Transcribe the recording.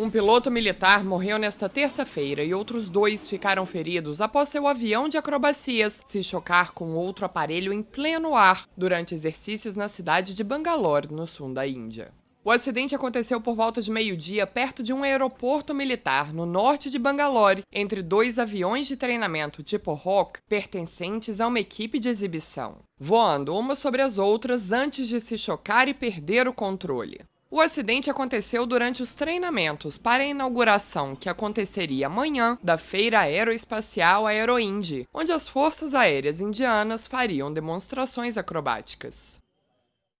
Um piloto militar morreu nesta terça-feira e outros dois ficaram feridos após seu avião de acrobacias se chocar com outro aparelho em pleno ar durante exercícios na cidade de Bangalore, no sul da Índia. O acidente aconteceu por volta de meio-dia perto de um aeroporto militar no norte de Bangalore, entre dois aviões de treinamento tipo Hawk pertencentes a uma equipe de exibição, voando umas sobre as outras antes de se chocar e perder o controle. O acidente aconteceu durante os treinamentos para a inauguração que aconteceria amanhã da Feira Aeroespacial Aeroindy, onde as forças aéreas indianas fariam demonstrações acrobáticas.